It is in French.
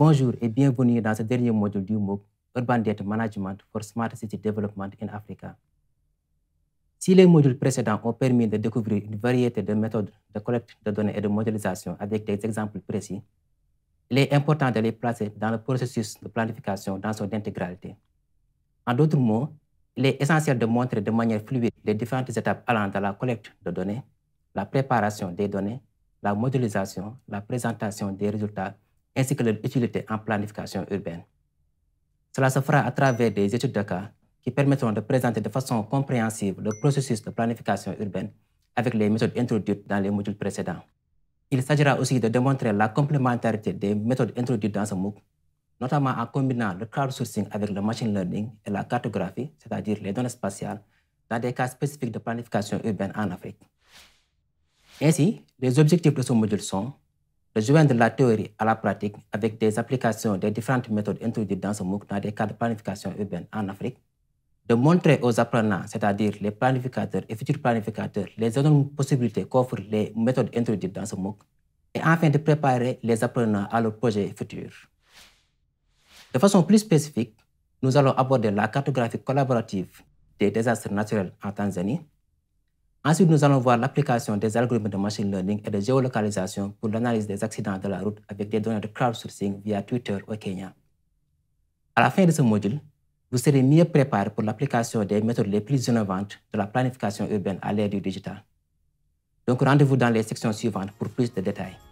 Bonjour et bienvenue dans ce dernier module du MOOC Urban Data Management for Smart City Development in Africa. Si les modules précédents ont permis de découvrir une variété de méthodes de collecte de données et de modélisation avec des exemples précis, il est important de les placer dans le processus de planification dans son intégralité. En d'autres mots, il est essentiel de montrer de manière fluide les différentes étapes allant dans la collecte de données, la préparation des données, la modélisation, la présentation des résultats ainsi que leur utilité en planification urbaine. Cela se fera à travers des études de cas qui permettront de présenter de façon compréhensive le processus de planification urbaine avec les méthodes introduites dans les modules précédents. Il s'agira aussi de démontrer la complémentarité des méthodes introduites dans ce MOOC, notamment en combinant le crowdsourcing avec le machine learning et la cartographie, c'est-à-dire les données spatiales, dans des cas spécifiques de planification urbaine en Afrique. Ainsi, les objectifs de ce module sont de joindre la théorie à la pratique avec des applications des différentes méthodes introduites dans ce MOOC dans des cas de planification urbaine en Afrique, de montrer aux apprenants, c'est-à-dire les planificateurs et futurs planificateurs, les énormes possibilités qu'offrent les méthodes introduites dans ce MOOC, et enfin de préparer les apprenants à leurs projets futurs. De façon plus spécifique, nous allons aborder la cartographie collaborative des désastres naturels en Tanzanie, Ensuite, nous allons voir l'application des algorithmes de machine learning et de géolocalisation pour l'analyse des accidents de la route avec des données de crowdsourcing via Twitter au Kenya. À la fin de ce module, vous serez mieux préparé pour l'application des méthodes les plus innovantes de la planification urbaine à l'ère du digital. Donc rendez-vous dans les sections suivantes pour plus de détails.